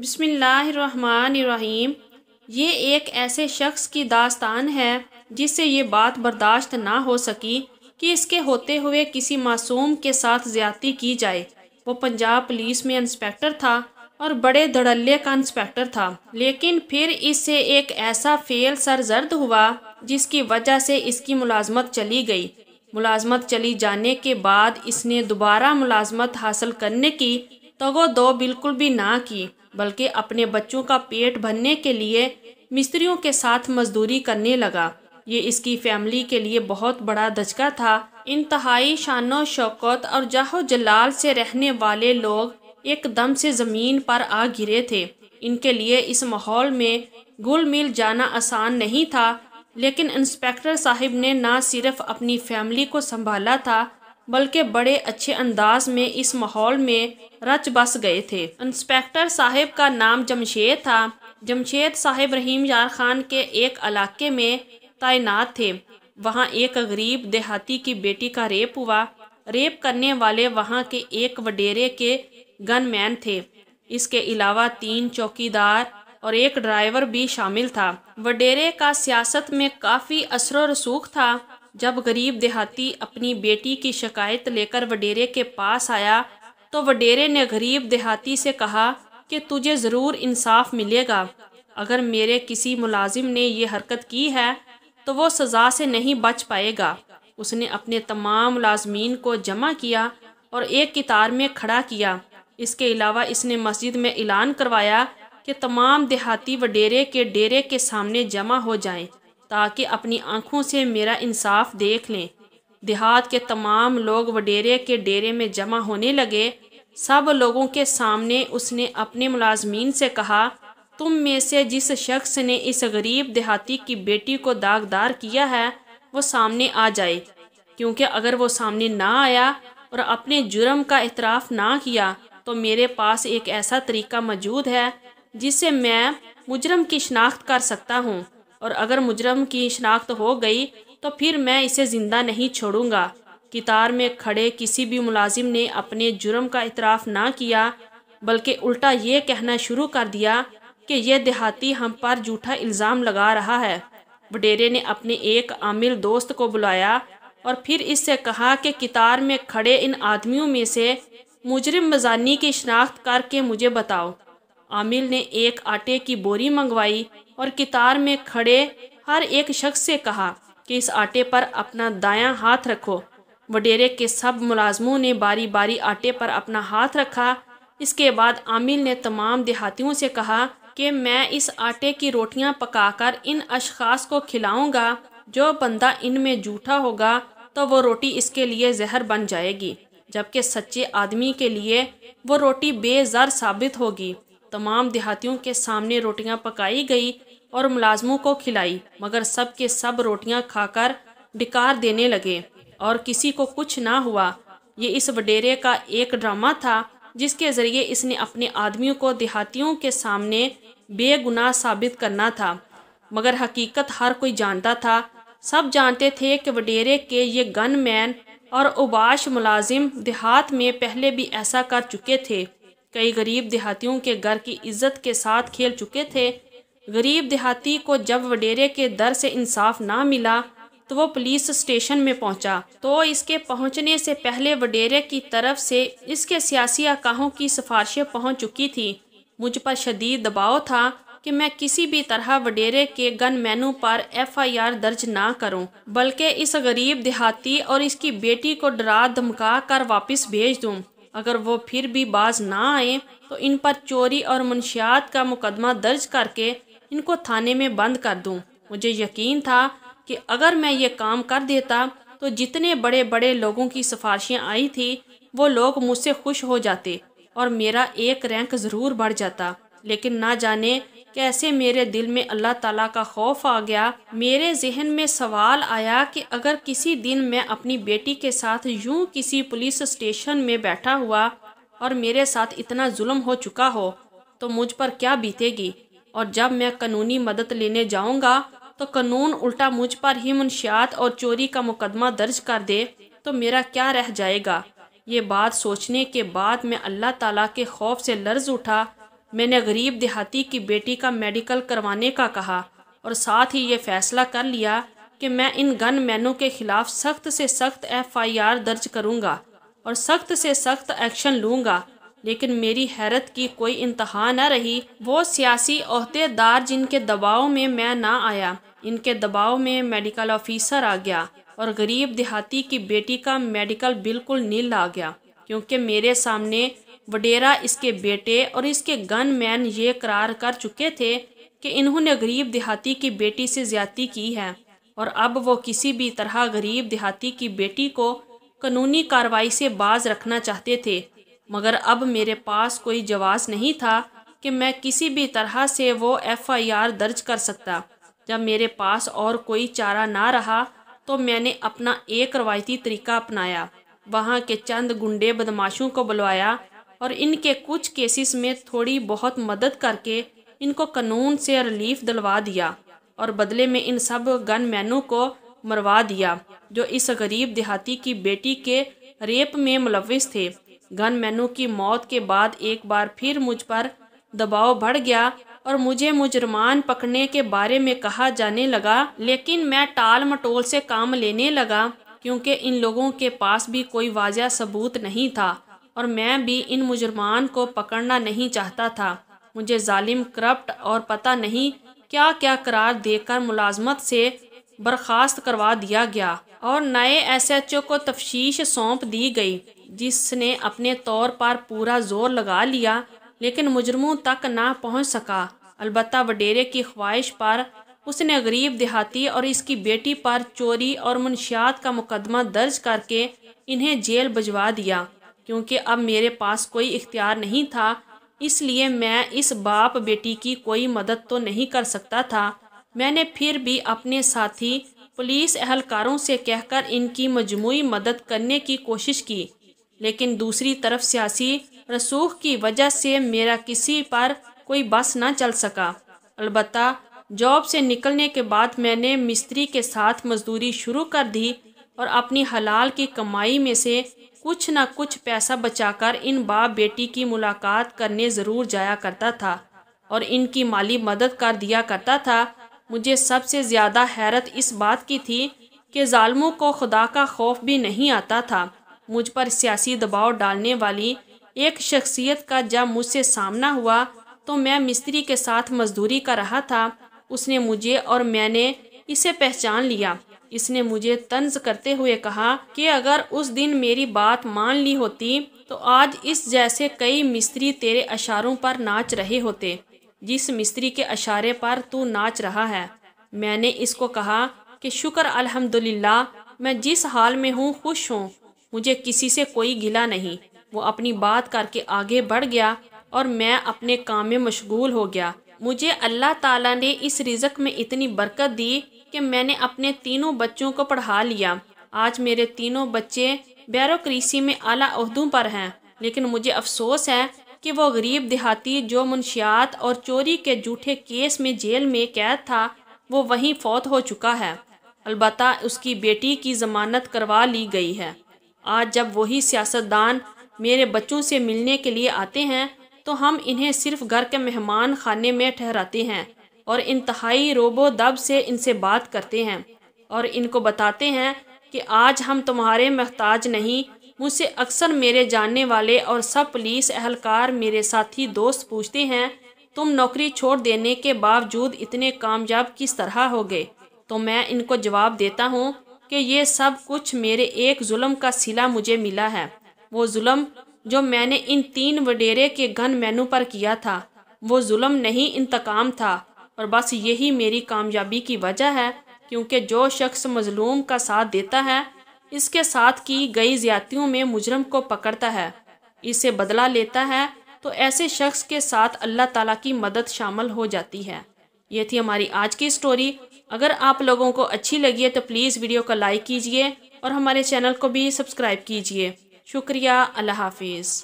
बसमिल्लाम ये एक ऐसे शख्स की दास्तान है जिससे ये बात बर्दाश्त ना हो सकी कि इसके होते हुए किसी मासूम के साथ ज़्यादती की जाए वो पंजाब पुलिस में इंस्पेक्टर था और बड़े धड़ल्ले का इंस्पेक्टर था लेकिन फिर इससे एक ऐसा फेल सरजर्द हुआ जिसकी वजह से इसकी मुलाजमत चली गई मुलाजमत चली जाने के बाद इसने दोबारा मुलाजमत हासिल करने की तो वो दो बिल्कुल भी ना की बल्कि अपने बच्चों का पेट भरने के लिए मिस्त्रियों के साथ मजदूरी करने लगा ये इसकी फैमिली के लिए बहुत बड़ा धचका था इंतहाई शानो शौकत और जाहो जलाल से रहने वाले लोग एकदम से ज़मीन पर आ गिरे थे इनके लिए इस माहौल में गुल मिल जाना आसान नहीं था लेकिन इंस्पेक्टर साहब ने ना सिर्फ अपनी फैमिली को संभाला था बल्कि बड़े अच्छे अंदाज में इस माहौल में रच बस गए थे इंस्पेक्टर साहब का नाम जमशेद था जमशेद साहब रहीम यार खान के एक इलाके में तैनात थे वहाँ एक गरीब देहाती की बेटी का रेप हुआ रेप करने वाले वहाँ के एक वडेरे के गनमैन थे इसके अलावा तीन चौकीदार और एक ड्राइवर भी शामिल था वडेरे का सियासत में काफ़ी असर रसूख था जब गरीब देहाती अपनी बेटी की शिकायत लेकर वडेरे के पास आया तो वडेरे ने गरीब देहाती से कहा कि तुझे ज़रूर इंसाफ मिलेगा अगर मेरे किसी मुलाजिम ने यह हरकत की है तो वो सज़ा से नहीं बच पाएगा उसने अपने तमाम मुलाजमीन को जमा किया और एक कतार में खड़ा किया इसके अलावा इसने मस्जिद में ऐलान करवाया कि तमाम देहाती वडेरे के डेरे के सामने जमा हो जाएं। ताकि अपनी आँखों से मेरा इंसाफ देख लें देहात के तमाम लोग वडेरे के डेरे में जमा होने लगे सब लोगों के सामने उसने अपने मुलाजमीन से कहा तुम में से जिस शख्स ने इस गरीब देहाती की बेटी को दागदार किया है वो सामने आ जाए क्योंकि अगर वो सामने ना आया और अपने जुर्म का इतराफ़ ना किया तो मेरे पास एक ऐसा तरीका मौजूद है जिससे मैं मुजरम की शनाख्त कर सकता हूँ और अगर मुजरम की शनाख्त हो गई तो फिर मैं इसे ज़िंदा नहीं छोड़ूंगा कितार में खड़े किसी भी मुलाजिम ने अपने जुर्म का इतराफ़ ना किया बल्कि उल्टा ये कहना शुरू कर दिया कि यह देहाती हम पर जूठा इल्ज़ाम लगा रहा है वडेरे ने अपने एक आमिल दोस्त को बुलाया और फिर इससे कहा कि कितार में खड़े इन आदमियों में से मुजरिम मजानी की शनाख्त करके मुझे बताओ आमिल ने एक आटे की बोरी मंगवाई और कितार में खड़े हर एक शख्स से कहा कि इस आटे पर अपना दायां हाथ रखो वडेरे के सब मुलाजमों ने बारी बारी आटे पर अपना हाथ रखा इसके बाद आमिल ने तमाम देहातियों से कहा कि मैं इस आटे की रोटियां पकाकर इन अशखास को खिलाऊंगा जो बंदा इनमें जूठा होगा तो वो रोटी इसके लिए जहर बन जाएगी जबकि सच्चे आदमी के लिए वो रोटी बेजर साबित होगी तमाम देहातियों के सामने रोटियां पकाई गई और मुलाजमों को खिलाई मगर सब के सब रोटियां खाकर डिकार देने लगे और किसी को कुछ ना हुआ ये इस वडेरे का एक ड्रामा था जिसके ज़रिए इसने अपने आदमियों को देहातियों के सामने बेगुनाह साबित करना था मगर हकीकत हर कोई जानता था सब जानते थे कि वडेरे के ये गन मैन और उबाश मुलाजिम देहात में पहले भी ऐसा कर चुके थे कई गरीब देहातियों के घर की इज्जत के साथ खेल चुके थे गरीब देहाती को जब वडेरे के दर से इंसाफ ना मिला तो वो पुलिस स्टेशन में पहुंचा तो इसके पहुंचने से पहले वडेरे की तरफ से इसके सियासी अकाहों की सिफारिशें पहुंच चुकी थी मुझ पर शदीद दबाव था कि मैं किसी भी तरह वडेरे के गन मैनू पर एफआईआर दर्ज ना करूं, बल्कि इस गरीब देहाती और इसकी बेटी को डरा धमका कर वापस भेज दूं। अगर वो फिर भी बाज ना आए तो इन पर चोरी और मुंशियात का मुकदमा दर्ज करके इनको थाने में बंद कर दूँ मुझे यकीन था कि अगर मैं ये काम कर देता तो जितने बड़े बड़े लोगों की सिफारिशें आई थी वो लोग मुझसे खुश हो जाते और मेरा एक रैंक ज़रूर बढ़ जाता लेकिन ना जाने कैसे मेरे दिल में अल्लाह ताला का खौफ आ गया मेरे जहन में सवाल आया कि अगर किसी दिन मैं अपनी बेटी के साथ यूं किसी पुलिस स्टेशन में बैठा हुआ और मेरे साथ इतना जुल्म हो चुका हो तो मुझ पर क्या बीतेगी और जब मैं कानूनी मदद लेने जाऊंगा तो कानून उल्टा मुझ पर ही मुंशियात और चोरी का मुकदमा दर्ज कर दे तो मेरा क्या रह जाएगा ये बात सोचने के बाद मैं अल्लाह ताला के खौफ से लर्ज उठा मैंने गरीब देहाती की बेटी का मेडिकल करवाने का कहा और साथ ही ये फैसला कर लिया कि मैं इन गन मैनों के खिलाफ सख्त से सख्त एफआईआर दर्ज करूंगा और सख्त से सख्त एक्शन लूंगा लेकिन मेरी हैरत की कोई इंतहा न रही वो सियासी अहदेदार जिनके दबाव में मैं ना आया इनके दबाव में मेडिकल ऑफिसर आ गया और गरीब देहाती की बेटी का मेडिकल बिल्कुल नील आ गया क्योंकि मेरे सामने वडेरा इसके बेटे और इसके गनमैन ये करार कर चुके थे कि इन्होंने गरीब देहाती की बेटी से ज्यादती की है और अब वो किसी भी तरह गरीब देहाती की बेटी को कानूनी कार्रवाई से बाज रखना चाहते थे मगर अब मेरे पास कोई जवाब नहीं था कि मैं किसी भी तरह से वो एफआईआर दर्ज कर सकता जब मेरे पास और कोई चारा ना रहा तो मैंने अपना एक रवायती तरीका अपनाया वहाँ के चंद गुंडे बदमाशों को बुलवाया और इनके कुछ केसेस में थोड़ी बहुत मदद करके इनको कानून से रिलीफ दिलवा दिया और बदले में इन सब गन मैनों को मरवा दिया जो इस गरीब देहाती की बेटी के रेप में मुलविस थे गन मैनू की मौत के बाद एक बार फिर मुझ पर दबाव बढ़ गया और मुझे मुजरमान पकड़ने के बारे में कहा जाने लगा लेकिन मैं टाल मटोल से काम लेने लगा क्योंकि इन लोगों के पास भी कोई वाजह सबूत नहीं था और मैं भी इन मुजरमान को पकड़ना नहीं चाहता था मुझे जालिम करप्ट और पता नहीं क्या क्या करार देकर मुलाजमत से बर्खास्त करवा दिया गया और नए एस एच ओ को तफ्शीश सौंप दी गई जिसने अपने तौर पर पूरा जोर लगा लिया लेकिन मुजरमों तक ना पहुंच सका अलबत् वडेरे की ख्वाहिश पर उसने गरीब देहाती और इसकी बेटी पर चोरी और मुंशियात का मुकदमा दर्ज करके इन्हें जेल भिजवा दिया क्योंकि अब मेरे पास कोई इख्तियार नहीं था इसलिए मैं इस बाप बेटी की कोई मदद तो नहीं कर सकता था मैंने फिर भी अपने साथी पुलिस अहलकारों से कहकर इनकी मजमू मदद करने की कोशिश की लेकिन दूसरी तरफ सियासी रसूख की वजह से मेरा किसी पर कोई बस ना चल सका अलबत् जॉब से निकलने के बाद मैंने मिस्त्री के साथ मजदूरी शुरू कर दी और अपनी हलाल की कमाई में से कुछ न कुछ पैसा बचाकर इन बाप बेटी की मुलाकात करने ज़रूर जाया करता था और इनकी माली मदद कर दिया करता था मुझे सबसे ज़्यादा हैरत इस बात की थी कि ालमों को खुदा का खौफ भी नहीं आता था मुझ पर सियासी दबाव डालने वाली एक शख्सियत का जब मुझसे सामना हुआ तो मैं मिस्त्री के साथ मजदूरी कर रहा था उसने मुझे और मैंने इसे पहचान लिया इसने मुझे तंज करते हुए कहा कि अगर उस दिन मेरी बात मान ली होती तो आज इस जैसे कई मिस्त्री तेरे अशारों पर नाच रहे होते जिस मिस्त्री के अशारे पर तू नाच रहा है मैंने इसको कहा कि शुक्र अल्हम्दुलिल्लाह मैं जिस हाल में हूँ खुश हूँ मुझे किसी से कोई गिला नहीं वो अपनी बात करके आगे बढ़ गया और मैं अपने काम में मशगूल हो गया मुझे अल्लाह ताला ने इस रिजक में इतनी बरकत दी कि मैंने अपने तीनों बच्चों को पढ़ा लिया आज मेरे तीनों बच्चे बैरोक्रेसी में आला अहदों पर हैं लेकिन मुझे अफसोस है कि वो गरीब देहाती जो मुंशियात और चोरी के जूठे केस में जेल में कैद था वो वहीं फौत हो चुका है अलबत् उसकी बेटी की जमानत करवा ली गई है आज जब वही सियासतदान मेरे बच्चों से मिलने के लिए आते हैं तो हम इन्हें सिर्फ घर के मेहमान खाने में ठहराते हैं और इंतहाई रोबो दब से इनसे बात करते हैं और इनको बताते हैं कि आज हम तुम्हारे महताज नहीं मुझसे अक्सर मेरे जानने वाले और सब पुलिस अहलकार मेरे साथी दोस्त पूछते हैं तुम नौकरी छोड़ देने के बावजूद इतने कामयाब किस तरह हो गए तो मैं इनको जवाब देता हूँ कि ये सब कुछ मेरे एक जुल्म का सिला मुझे मिला है वो जुल्म जो मैंने इन तीन वडेरे के गन मैनू पर किया था वो जुल्म नहीं इंतकाम था और बस यही मेरी कामयाबी की वजह है क्योंकि जो शख्स मजलूम का साथ देता है इसके साथ की गई ज्यादतियों में मुजरम को पकड़ता है इसे बदला लेता है तो ऐसे शख्स के साथ अल्लाह ताला की मदद शामिल हो जाती है ये थी हमारी आज की स्टोरी अगर आप लोगों को अच्छी लगी है तो प्लीज़ वीडियो को लाइक कीजिए और हमारे चैनल को भी सब्सक्राइब कीजिए शुक्रिया अल्लाह हाफिज़